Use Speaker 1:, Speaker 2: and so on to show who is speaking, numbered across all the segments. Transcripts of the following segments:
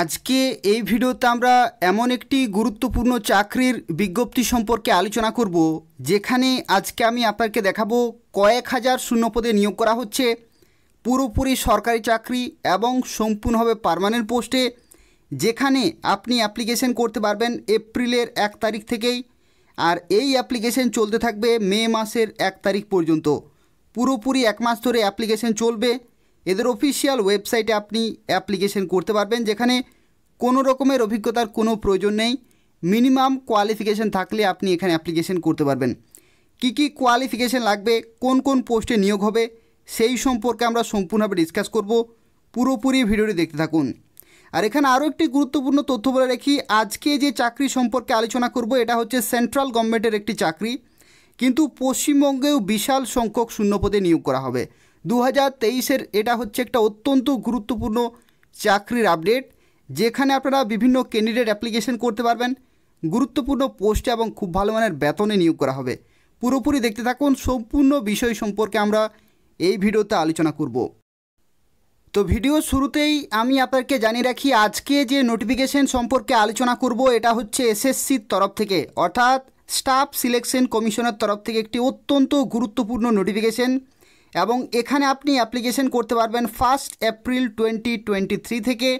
Speaker 1: আজকে এই ভিডিওতে আমরা এমন একটি গুরুত্বপূর্ণ চাকরির বিজ্ঞপ্তি সম্পর্কে আলোচনা করব যেখানে আজকে আমি আপনাকে দেখাবো কয়েক হাজার শূন্যপদে নিয়োগ করা হচ্ছে পুরোপুরি সরকারি চাকরি এবং সম্পূর্ণভাবে পারমানেন্ট পোস্টে যেখানে আপনি অ্যাপ্লিকেশন করতে পারবেন এপ্রিলের এক তারিখ থেকেই আর এই অ্যাপ্লিকেশন চলতে থাকবে মে মাসের এক তারিখ পর্যন্ত পুরোপুরি এক মাস ধরে অ্যাপ্লিকেশন চলবে এদের অফিসিয়াল ওয়েবসাইটে আপনি অ্যাপ্লিকেশন করতে পারবেন যেখানে কোনো রকমের অভিজ্ঞতার কোনো প্রয়োজন নেই মিনিমাম কোয়ালিফিকেশন থাকলে আপনি এখানে অ্যাপ্লিকেশন করতে পারবেন কি কি কোয়ালিফিকেশন লাগবে কোন কোন পোস্টে নিয়োগ হবে সেই সম্পর্কে আমরা সম্পূর্ণভাবে ডিসকাস করব পুরোপুরি ভিডিওটি দেখতে থাকুন আর এখানে আরও একটি গুরুত্বপূর্ণ তথ্য বলে রাখি আজকে যে চাকরি সম্পর্কে আলোচনা করব এটা হচ্ছে সেন্ট্রাল গভর্নমেন্টের একটি চাকরি কিন্তু পশ্চিমবঙ্গেও বিশাল সংখ্যক শূন্যপদে নিয়োগ করা হবে দু হাজার তেইশের এটা হচ্ছে একটা অত্যন্ত গুরুত্বপূর্ণ চাকরির আপডেট যেখানে আপনারা বিভিন্ন ক্যান্ডিডেট অ্যাপ্লিকেশন করতে পারবেন গুরুত্বপূর্ণ পোস্টে এবং খুব ভালো মানের বেতনে নিয়োগ করা হবে পুরোপুরি দেখতে থাকুন সম্পূর্ণ বিষয় সম্পর্কে আমরা এই ভিডিওতে আলোচনা করব তো ভিডিও শুরুতেই আমি আপনাকে জানিয়ে রাখি আজকে যে নোটিফিকেশন সম্পর্কে আলোচনা করব এটা হচ্ছে এসএসসির তরফ থেকে অর্থাৎ স্টাফ সিলেকশন কমিশনের তরফ থেকে একটি অত্যন্ত গুরুত্বপূর্ণ নোটিফিকেশন এবং এখানে আপনি অ্যাপ্লিকেশন করতে পারবেন first April twenty twenty three থেকে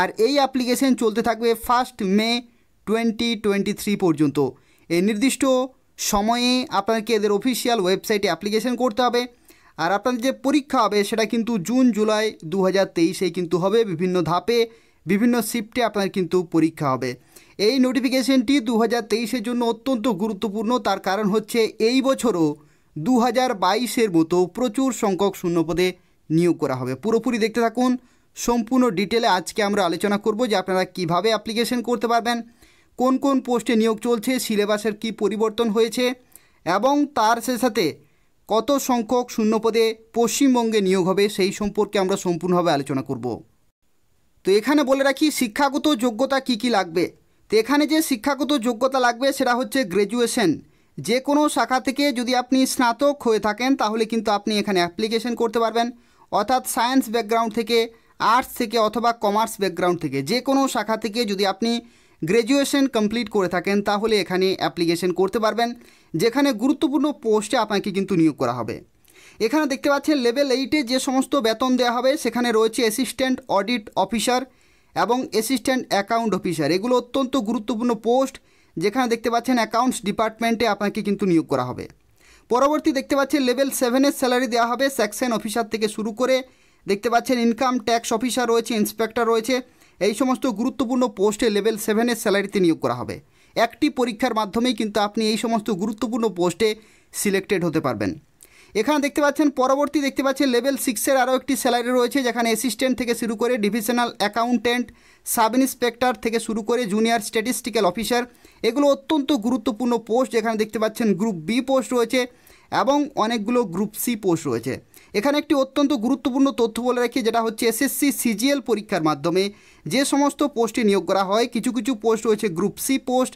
Speaker 1: আর এই অ্যাপ্লিকেশন চলতে থাকবে first May twenty twenty three পর্যন্ত এই নির্দিষ্ট সময়ে আপনাকে এদের অফিসিয়াল ওয়েবসাইটে অ্যাপ্লিকেশন করতে হবে আর আপনাদের যে পরীক্ষা হবে সেটা কিন্তু জুন জুলাই দু হাজার তেইশে কিন্তু হবে বিভিন্ন ধাপে বিভিন্ন শিফটে আপনার কিন্তু পরীক্ষা হবে এই নোটিফিকেশনটি দু হাজার তেইশের জন্য অত্যন্ত গুরুত্বপূর্ণ তার কারণ হচ্ছে এই বছরও দু হাজার বাইশের মতো প্রচুর সংখ্যক শূন্যপদে নিয়োগ করা হবে পুরোপুরি দেখতে থাকুন সম্পূর্ণ ডিটেলে আজকে আমরা আলোচনা করব যে আপনারা কিভাবে অ্যাপ্লিকেশন করতে পারবেন কোন কোন পোস্টে নিয়োগ চলছে সিলেবাসের কি পরিবর্তন হয়েছে এবং তার সাথে কত সংখ্যক শূন্যপদে পশ্চিমবঙ্গে নিয়োগ হবে সেই সম্পর্কে আমরা সম্পূর্ণভাবে আলোচনা করব তো এখানে বলে রাখি শিক্ষাগত যোগ্যতা কি কি লাগবে তো এখানে যে শিক্ষাগত যোগ্যতা লাগবে সেটা হচ্ছে গ্র্যাজুয়েশন যে কোনো শাখা থেকে যদি আপনি স্নাতক হয়ে থাকেন তাহলে কিন্তু আপনি এখানে অ্যাপ্লিকেশন করতে পারবেন অর্থাৎ সায়েন্স ব্যাকগ্রাউন্ড থেকে আর্টস থেকে অথবা কমার্স ব্যাকগ্রাউন্ড থেকে যে কোনো শাখা থেকে যদি আপনি গ্র্যাজুয়েশন কমপ্লিট করে থাকেন তাহলে এখানে অ্যাপ্লিকেশন করতে পারবেন যেখানে গুরুত্বপূর্ণ পোস্টে আপনাকে কিন্তু নিয়োগ করা হবে এখানে দেখতে পাচ্ছেন লেভেল এইটে যে সমস্ত বেতন দেওয়া হবে সেখানে রয়েছে অ্যাসিস্ট্যান্ট অডিট অফিসার এবং অ্যাসিস্ট্যান্ট অ্যাকাউন্ট অফিসার এগুলো অত্যন্ত গুরুত্বপূর্ণ পোস্ট যেখানে দেখতে পাচ্ছেন অ্যাকাউন্টস ডিপার্টমেন্টে আপনাকে কিন্তু নিয়োগ করা হবে পরবর্তী দেখতে পাচ্ছেন লেভেল সেভেনের স্যালারি দেওয়া হবে সেকশন অফিসার থেকে শুরু করে দেখতে পাচ্ছেন ইনকাম ট্যাক্স অফিসার রয়েছে ইন্সপেক্টর রয়েছে এই সমস্ত গুরুত্বপূর্ণ পোস্টে লেভেল সেভেনের স্যালারিতে নিয়োগ করা হবে একটি পরীক্ষার মাধ্যমেই কিন্তু আপনি এই সমস্ত গুরুত্বপূর্ণ পোস্টে সিলেক্টেড হতে পারবেন এখানে দেখতে পাচ্ছেন পরবর্তী দেখতে পাচ্ছেন লেভেল সিক্সের আরও একটি স্যালারি রয়েছে যেখানে অ্যাসিস্ট্যান্ট থেকে শুরু করে ডিভিশনাল অ্যাকাউন্ট্যান্ট সাব ইন্সপেক্টর থেকে শুরু করে জুনিয়র স্ট্যাটিস্টিক্যাল অফিসার এগুলো অত্যন্ত গুরুত্বপূর্ণ পোস্ট যেখানে দেখতে পাচ্ছেন গ্রুপ বি পোস্ট রয়েছে এবং অনেকগুলো গ্রুপ সি পোস্ট রয়েছে এখানে একটি অত্যন্ত গুরুত্বপূর্ণ তথ্য বলে রাখি যেটা হচ্ছে এসএসসি সিজিএল পরীক্ষার মাধ্যমে যে সমস্ত পোস্টে নিয়োগ করা হয় কিছু কিছু পোস্ট রয়েছে গ্রুপ সি পোস্ট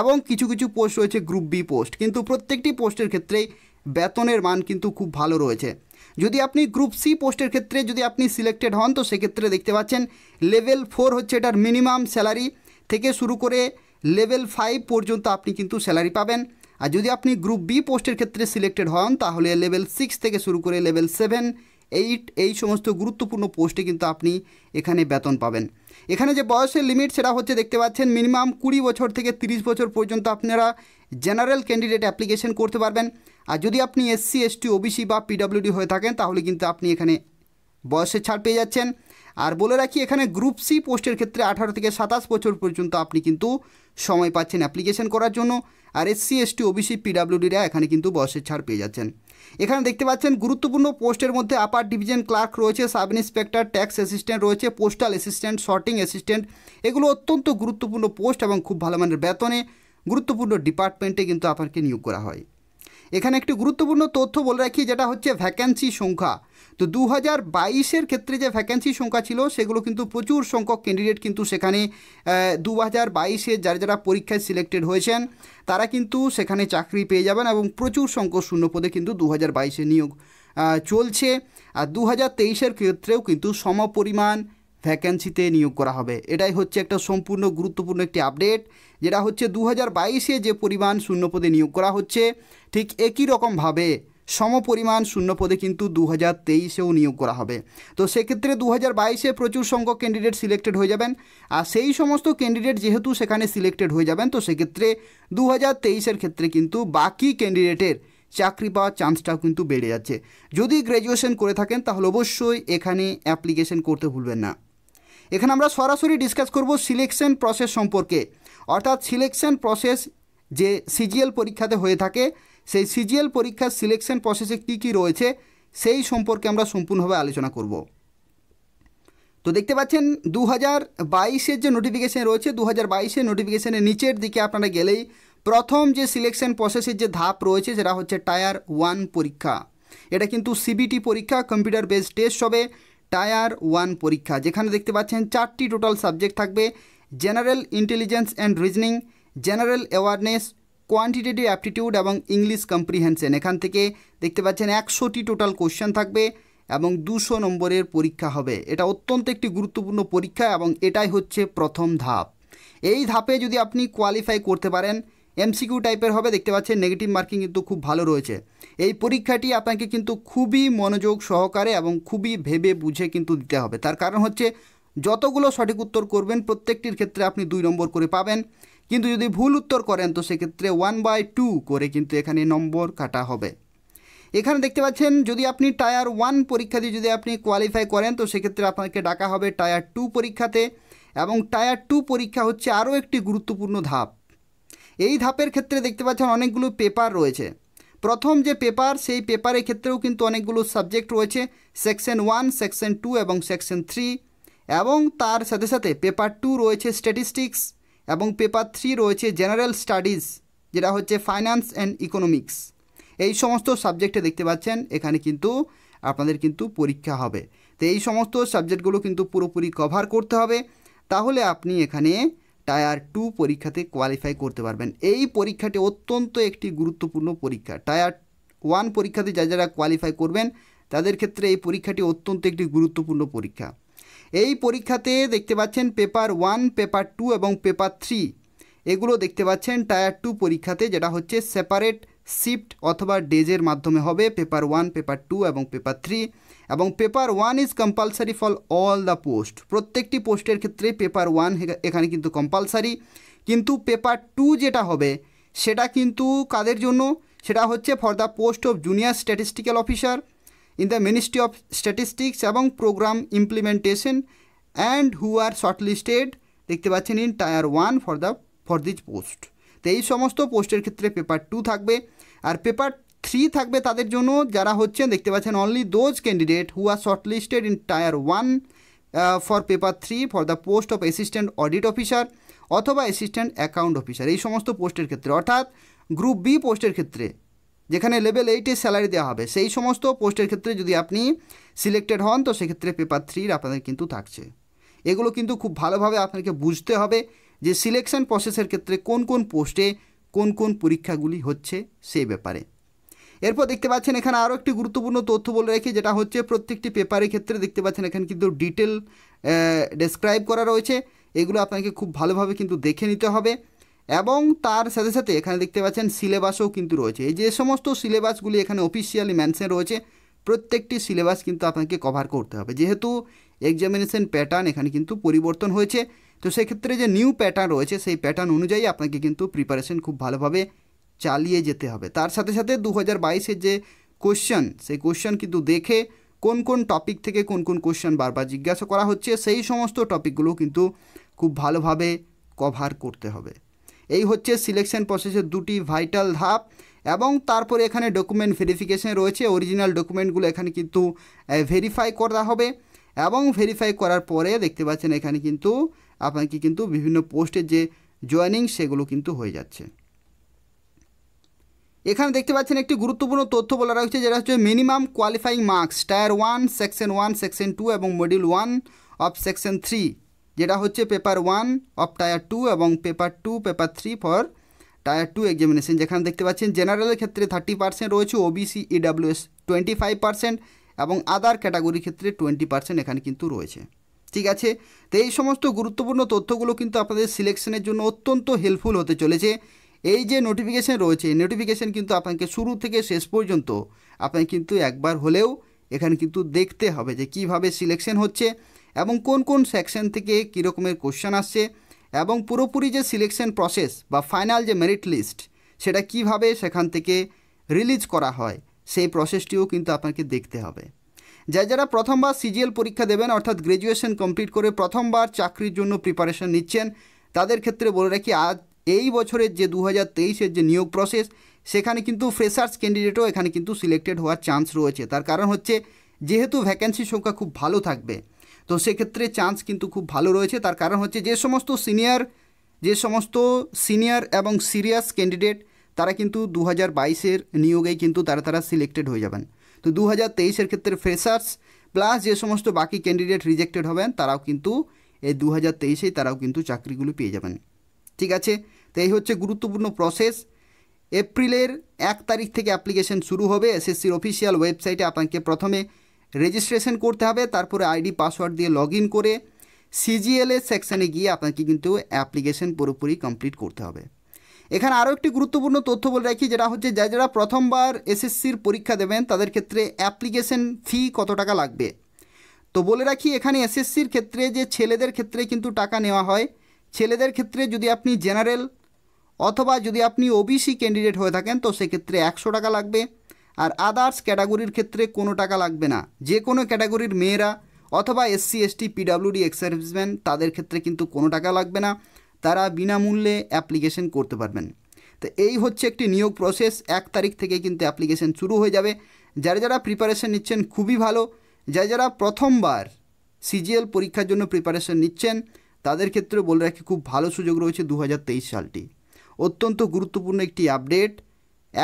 Speaker 1: এবং কিছু কিছু পোস্ট রয়েছে গ্রুপ বি পোস্ট কিন্তু প্রত্যেকটি পোস্টের ক্ষেত্রেই বেতনের মান কিন্তু খুব ভালো রয়েছে যদি আপনি গ্রুপ সি পোস্টের ক্ষেত্রে যদি আপনি সিলেক্টেড হন তো সেক্ষেত্রে দেখতে পাচ্ছেন লেভেল ফোর হচ্ছে এটার মিনিমাম স্যালারি থেকে শুরু করে লেভেল ফাইভ পর্যন্ত আপনি কিন্তু স্যালারি পাবেন আর যদি আপনি গ্রুপ বি পোস্টের ক্ষেত্রে সিলেক্টেড হন তাহলে লেভেল সিক্স থেকে শুরু করে লেভেল সেভেন এইট এই সমস্ত গুরুত্বপূর্ণ পোস্টে কিন্তু আপনি এখানে বেতন পাবেন এখানে যে বয়সের লিমিট সেটা হচ্ছে দেখতে পাচ্ছেন মিনিমাম কুড়ি বছর থেকে ৩০ বছর পর্যন্ত আপনারা জেনারেল ক্যান্ডিডেট অ্যাপ্লিকেশন করতে পারবেন আর যদি আপনি এসসি এসটি ওবিসি বা পিডাব্লিউডি হয়ে থাকেন তাহলে কিন্তু আপনি এখানে বয়সের ছাড় পেয়ে যাচ্ছেন আর বলে রাখি এখানে গ্রুপ সি পোস্টের ক্ষেত্রে আঠারো থেকে সাতাশ বছর পর্যন্ত আপনি কিন্তু সময় পাচ্ছেন অ্যাপ্লিকেশন করার জন্য আর এসসি এসটি ওবিসি পিডাব্লিউডিরা এখানে কিন্তু বয়সের ছাড় পেয়ে যাচ্ছেন এখানে দেখতে পাচ্ছেন গুরুত্বপূর্ণ পোস্টের মধ্যে আপার ডিভিশন ক্লার্ক রয়েছে সাব ইন্সপেক্টর ট্যাক্স অ্যাসিস্ট্যান্ট রয়েছে পোস্টাল অ্যাসিস্ট্যান্ট শর্টিং অ্যাসিস্ট্যান্ট এগুলো অত্যন্ত গুরুত্বপূর্ণ পোস্ট এবং খুব ভালো মানের বেতনে গুরুত্বপূর্ণ ডিপার্টমেন্টে কিন্তু আপনাকে নিয়োগ করা হয় এখানে একটি গুরুত্বপূর্ণ তথ্য বলে রাখি যেটা হচ্ছে ভ্যাকেন্সি সংখ্যা তো দু হাজার বাইশের ক্ষেত্রে যে ভ্যাকেন্সি সংখ্যা ছিল সেগুলো কিন্তু প্রচুর সংখ্যক ক্যান্ডিডেট কিন্তু সেখানে দু হাজার বাইশে যারা যারা পরীক্ষায় সিলেক্টেড হয়েছেন তারা কিন্তু সেখানে চাকরি পেয়ে যাবেন এবং প্রচুর সংখ্যক শূন্য পদে কিন্তু দু হাজার বাইশে নিয়োগ চলছে আর দু হাজার তেইশের ক্ষেত্রেও কিন্তু সমপরিমাণ ভ্যাকেন্সিতে নিয়োগ করা হবে এটাই হচ্ছে একটা সম্পূর্ণ গুরুত্বপূর্ণ একটি আপডেট যেটা হচ্ছে দু হাজার বাইশে যে পরিমাণ শূন্যপদে নিয়োগ করা হচ্ছে ঠিক একই রকমভাবে সমপরিমাণ শূন্যপদে কিন্তু দু হাজার তেইশেও নিয়োগ করা হবে তো সেক্ষেত্রে দু হাজার বাইশে প্রচুর সংখ্যক ক্যান্ডিডেট সিলেক্টেড হয়ে যাবেন আর সেই সমস্ত ক্যান্ডিডেট যেহেতু সেখানে সিলেক্টেড হয়ে যাবেন তো সেক্ষেত্রে দু হাজার তেইশের ক্ষেত্রে কিন্তু বাকি ক্যান্ডিডেটের চাকরি পাওয়ার চান্সটাও কিন্তু বেড়ে যাচ্ছে যদি গ্র্যাজুয়েশন করে থাকেন তাহলে অবশ্যই এখানে অ্যাপ্লিকেশন করতে ভুলবেন না এখানে আমরা সরাসরি ডিসকাস করব সিলেকশন প্রসেস সম্পর্কে অর্থাৎ সিলেকশন প্রসেস যে সিজিএল পরীক্ষাতে হয়ে থাকে সেই সিজিএল পরীক্ষার সিলেকশন প্রসেসে কি কি রয়েছে সেই সম্পর্কে আমরা সম্পূর্ণভাবে আলোচনা করব তো দেখতে পাচ্ছেন দু হাজার বাইশের যে নোটিফিকেশান রয়েছে দু হাজার বাইশের নোটিফিকেশানের নিচের দিকে আপনারা গেলেই প্রথম যে সিলেকশন প্রসেসের যে ধাপ রয়েছে সেটা হচ্ছে টায়ার ওয়ান পরীক্ষা এটা কিন্তু সিবিটি পরীক্ষা কম্পিউটার বেস টেস্ট হবে টায়ার ওয়ান পরীক্ষা যেখানে দেখতে পাচ্ছেন চারটি টোটাল সাবজেক্ট থাকবে general intelligence and reasoning general awareness quantitative aptitude এবং ইংলিশ কম্প্রিহেনশন এখান থেকে দেখতে পাচ্ছেন একশোটি টোটাল কোশ্চেন থাকবে এবং দুশো নম্বরের পরীক্ষা হবে এটা অত্যন্ত একটি গুরুত্বপূর্ণ পরীক্ষা এবং এটাই হচ্ছে প্রথম ধাপ এই ধাপে যদি আপনি কোয়ালিফাই করতে পারেন এমসিকিউ টাইপের হবে দেখতে পাচ্ছেন নেগেটিভ মার্কিং কিন্তু খুব ভালো রয়েছে এই পরীক্ষাটি আপনাকে কিন্তু খুবই মনোযোগ সহকারে এবং খুবই ভেবে বুঝে কিন্তু দিতে হবে তার কারণ হচ্ছে যতগুলো সঠিক উত্তর করবেন প্রত্যেকটির ক্ষেত্রে আপনি দুই নম্বর করে পাবেন কিন্তু যদি ভুল উত্তর করেন তো সেক্ষেত্রে ওয়ান বাই টু করে কিন্তু এখানে নম্বর কাটা হবে এখানে দেখতে পাচ্ছেন যদি আপনি টায়ার ওয়ান পরীক্ষা দিয়ে যদি আপনি কোয়ালিফাই করেন তো সেক্ষেত্রে আপনাকে ডাকা হবে টায়ার টু পরীক্ষাতে এবং টায়ার টু পরীক্ষা হচ্ছে আরও একটি গুরুত্বপূর্ণ ধাপ এই ধাপের ক্ষেত্রে দেখতে পাচ্ছেন অনেকগুলো পেপার রয়েছে প্রথম যে পেপার সেই পেপারের ক্ষেত্রেও কিন্তু অনেকগুলো সাবজেক্ট রয়েছে সেকশন ওয়ান সেকশন টু এবং সেকশন থ্রি এবং তার সাথে সাথে পেপার টু রয়েছে স্ট্যাটিস্টিক্স এবং পেপার থ্রি রয়েছে জেনারেল স্টাডিজ যেটা হচ্ছে ফাইন্যান্স অ্যান্ড ইকোনমিক্স এই সমস্ত সাবজেক্টে দেখতে পাচ্ছেন এখানে কিন্তু আপনাদের কিন্তু পরীক্ষা হবে তো এই সমস্ত সাবজেক্টগুলো কিন্তু পুরোপুরি কভার করতে হবে তাহলে আপনি এখানে টায়ার টু পরীক্ষাতে কোয়ালিফাই করতে পারবেন এই পরীক্ষাটি অত্যন্ত একটি গুরুত্বপূর্ণ পরীক্ষা টায়ার ওয়ান পরীক্ষাতে যা যারা কোয়ালিফাই করবেন তাদের ক্ষেত্রে এই পরীক্ষাটি অত্যন্ত একটি গুরুত্বপূর্ণ পরীক্ষা এই পরীক্ষাতে দেখতে পাচ্ছেন পেপার ওয়ান পেপার টু এবং পেপার থ্রি এগুলো দেখতে পাচ্ছেন টায়ার টু পরীক্ষাতে যেটা হচ্ছে সেপারেট শিফট অথবা ডেজের মাধ্যমে হবে পেপার ওয়ান পেপার টু এবং পেপার থ্রি এবং paper one is compulsory for all the post প্রত্যেকটি পোস্টের ক্ষেত্রে পেপার ওয়ান এখানে কিন্তু কম্পালসারি কিন্তু পেপার টু যেটা হবে সেটা কিন্তু কাদের জন্য সেটা হচ্ছে for the post of junior statistical officer in the Ministry of Statistics এবং programme implementation and who are shortlisted দেখতে পাচ্ছেন in tier one for the for this post তো এই সমস্ত পোস্টের ক্ষেত্রে পেপার টু থাকবে আর পেপার থ্রি থাকবে তাদের জন্য যারা হচ্ছেন দেখতে পাচ্ছেন only those candidate who are shortlisted in tier one for paper three for the post of assistant audit officer অথবা অ্যাসিস্ট্যান্ট অ্যাকাউন্ট অফিসার এই সমস্ত পোস্টের ক্ষেত্রে অর্থাৎ গ্রুপ বি পোস্টের ক্ষেত্রে যেখানে লেভেল এইটে স্যালারি দেওয়া হবে সেই সমস্ত পোস্টের ক্ষেত্রে যদি আপনি সিলেক্টেড হন তো সেক্ষেত্রে পেপার থ্রির আপনাদের কিন্তু থাকছে এগুলো কিন্তু খুব ভালোভাবে আপনাকে বুঝতে হবে যে সিলেকশন প্রসেসের ক্ষেত্রে কোন কোন পোস্টে কোন কোন পরীক্ষাগুলি হচ্ছে সেই ব্যাপারে এরপর দেখতে পাচ্ছেন এখানে আরও একটি গুরুত্বপূর্ণ তথ্য বলে রাখি যেটা হচ্ছে প্রত্যেকটি পেপারের ক্ষেত্রে দেখতে পাচ্ছেন এখানে কিন্তু ডিটেল ডেসক্রাইব করা রয়েছে এগুলো আপনাকে খুব ভালোভাবে কিন্তু দেখে নিতে হবে এবং তার সাথে সাথে এখানে দেখতে পাচ্ছেন সিলেবাসও কিন্তু রয়েছে এই যে সমস্ত সিলেবাসগুলি এখানে অফিসিয়ালি মেনশন রয়েছে প্রত্যেকটি সিলেবাস কিন্তু আপনাকে কভার করতে হবে যেহেতু এক্সামিনেশন প্যাটার্ন এখানে কিন্তু পরিবর্তন হয়েছে তো সেক্ষেত্রে যে নিউ প্যাটার্ন রয়েছে সেই প্যাটার্ন অনুযায়ী আপনাকে কিন্তু প্রিপারেশন খুব ভালোভাবে চালিয়ে যেতে হবে তার সাথে সাথে দু হাজার যে কোশ্চেন সেই কোশ্চেন কিন্তু দেখে কোন কোন টপিক থেকে কোন কোন কোশ্চেন বারবার জিজ্ঞাসা করা হচ্ছে সেই সমস্ত টপিকগুলো কিন্তু খুব ভালোভাবে কভার করতে হবে এই হচ্ছে সিলেকশন প্রসেসের দুটি ভাইটাল ধাপ এবং তারপরে এখানে ডকুমেন্ট ভেরিফিকেশান রয়েছে অরিজিনাল ডকুমেন্টগুলো এখানে কিন্তু ভেরিফাই করা হবে এবং ভেরিফাই করার পরে দেখতে পাচ্ছেন এখানে কিন্তু আপনাকে কিন্তু বিভিন্ন পোস্টের যে জয়েনিং সেগুলো কিন্তু হয়ে যাচ্ছে এখানে দেখতে পাচ্ছেন একটি গুরুত্বপূর্ণ তথ্য বলা রয়েছে যেটা হচ্ছে minimum qualifying marks tier one section one section two এবং module one of section three যেটা হচ্ছে paper one of tier two এবং paper two paper three for tier two examination যেখানে দেখতে পাচ্ছেন জেনারেলের ক্ষেত্রে থার্টি পার্সেন্ট রয়েছে OBC EWS twenty five percent এবং আদার ক্যাটাগরির ক্ষেত্রে টোয়েন্টি পার্সেন্ট এখানে কিন্তু রয়েছে ঠিক আছে তো এই সমস্ত গুরুত্বপূর্ণ তথ্যগুলো কিন্তু আপনাদের সিলেকশনের জন্য অত্যন্ত হেল্পফুল হতে চলেছে এই যে নোটিফিকেশান রয়েছে নোটিফিকেশান কিন্তু আপনাকে শুরু থেকে শেষ পর্যন্ত আপনাকে কিন্তু একবার হলেও এখানে কিন্তু দেখতে হবে যে কিভাবে সিলেকশন হচ্ছে এবং কোন কোন সেকশন থেকে কীরকমের কোশ্চেন আসছে এবং পুরোপুরি যে সিলেকশন প্রসেস বা ফাইনাল যে মেরিট লিস্ট সেটা কিভাবে সেখান থেকে রিলিজ করা হয় সেই প্রসেসটিও কিন্তু আপনাকে দেখতে হবে যা যারা প্রথমবার সিজিএল পরীক্ষা দেবেন অর্থাৎ গ্র্যাজুয়েশন কমপ্লিট করে প্রথমবার চাকরির জন্য প্রিপারেশন নিচ্ছেন তাদের ক্ষেত্রে বলে রাখি আজ এই বছরের যে দু হাজার যে নিয়োগ প্রসেস সেখানে কিন্তু ফ্রেশার্স ক্যান্ডিডেটও এখানে কিন্তু সিলেক্টেড হওয়ার চান্স রয়েছে তার কারণ হচ্ছে যেহেতু ভ্যাকেন্সির সংখ্যা খুব ভালো থাকবে তো সেক্ষেত্রে চান্স কিন্তু খুব ভালো রয়েছে তার কারণ হচ্ছে যে সমস্ত সিনিয়র যে সমস্ত সিনিয়র এবং সিরিয়াস ক্যান্ডিডেট তারা কিন্তু দু হাজার বাইশের নিয়োগেই কিন্তু তারা তারা সিলেক্টেড হয়ে যাবেন তো দু হাজার তেইশের ক্ষেত্রে ফ্রেশার্স প্লাস যে সমস্ত বাকি ক্যান্ডিডেট রিজেক্টেড হবেন তারাও কিন্তু এই দু হাজার তেইশেই তারাও কিন্তু চাকরিগুলো পেয়ে যাবেন ঠিক আছে তো এই হচ্ছে গুরুত্বপূর্ণ প্রসেস এপ্রিলের এক তারিখ থেকে অ্যাপ্লিকেশন শুরু হবে এসএসসির অফিসিয়াল ওয়েবসাইটে আপনাকে প্রথমে রেজিস্ট্রেশন করতে হবে তারপরে আইডি পাসওয়ার্ড দিয়ে লগ করে সিজিএলের সেকশানে গিয়ে আপনাকে কিন্তু অ্যাপ্লিকেশন পুরোপুরি কমপ্লিট করতে হবে এখানে আরও একটি গুরুত্বপূর্ণ তথ্য বলে রাখি যেটা হচ্ছে যা যারা প্রথমবার এসএসসির পরীক্ষা দেবেন তাদের ক্ষেত্রে অ্যাপ্লিকেশন ফি কত টাকা লাগবে তো বলে রাখি এখানে এসএসসির ক্ষেত্রে যে ছেলেদের ক্ষেত্রে কিন্তু টাকা নেওয়া হয় ছেলেদের ক্ষেত্রে যদি আপনি জেনারেল অথবা যদি আপনি ওবিসি ক্যান্ডিডেট হয়ে থাকেন তো সেক্ষেত্রে একশো টাকা লাগবে আর আদার্স ক্যাটাগরির ক্ষেত্রে কোনো টাকা লাগবে না যে কোনো ক্যাটাগরির মেয়েরা অথবা এসসি এসটি পিডাব্লিউডি এক্স তাদের ক্ষেত্রে কিন্তু কোনো টাকা লাগবে না তারা বিনামূল্যে অ্যাপ্লিকেশন করতে পারবেন তো এই হচ্ছে একটি নিয়োগ প্রসেস এক তারিখ থেকে কিন্তু অ্যাপ্লিকেশন শুরু হয়ে যাবে যারা যারা প্রিপারেশন নিচ্ছেন খুবই ভালো যারা যারা প্রথমবার সিজিএল পরীক্ষার জন্য প্রিপারেশন নিচ্ছেন তাদের ক্ষেত্রে বলে রাখি খুব ভালো সুযোগ রয়েছে দু সালটি অত্যন্ত গুরুত্বপূর্ণ একটি আপডেট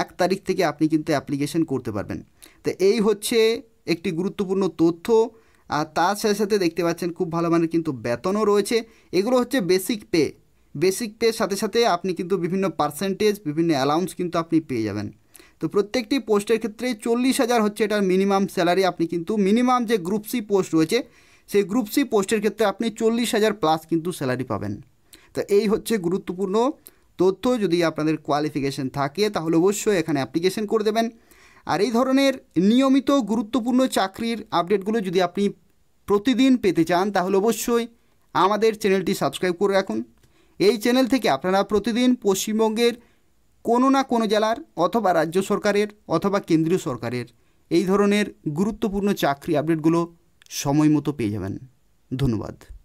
Speaker 1: এক তারিখ থেকে আপনি কিন্তু অ্যাপ্লিকেশন করতে পারবেন তো এই হচ্ছে একটি গুরুত্বপূর্ণ তথ্য আর তার সাথে সাথে দেখতে পাচ্ছেন খুব ভালো মানের কিন্তু বেতনও রয়েছে এগুলো হচ্ছে বেসিক পে বেসিক পের সাথে সাথে আপনি কিন্তু বিভিন্ন পার্সেন্টেজ বিভিন্ন অ্যালাউন্স কিন্তু আপনি পেয়ে যাবেন তো প্রত্যেকটি পোস্টের ক্ষেত্রে চল্লিশ হাজার হচ্ছে এটার মিনিমাম স্যালারি আপনি কিন্তু মিনিমাম যে গ্রুপ সি পোস্ট রয়েছে সেই গ্রুপ সি পোস্টের ক্ষেত্রে আপনি চল্লিশ হাজার প্লাস কিন্তু স্যালারি পাবেন তো এই হচ্ছে গুরুত্বপূর্ণ তথ্য যদি আপনাদের কোয়ালিফিকেশন থাকে তাহলে অবশ্যই এখানে অ্যাপ্লিকেশন করে দেবেন আর এই ধরনের নিয়মিত গুরুত্বপূর্ণ চাকরির আপডেটগুলো যদি আপনি প্রতিদিন পেতে চান তাহলে অবশ্যই আমাদের চ্যানেলটি সাবস্ক্রাইব করে রাখুন এই চ্যানেল থেকে আপনারা প্রতিদিন পশ্চিমবঙ্গের কোনো না কোনো জেলার অথবা রাজ্য সরকারের অথবা কেন্দ্রীয় সরকারের এই ধরনের গুরুত্বপূর্ণ চাকরি আপডেটগুলো সময় মতো পেয়ে যাবেন ধন্যবাদ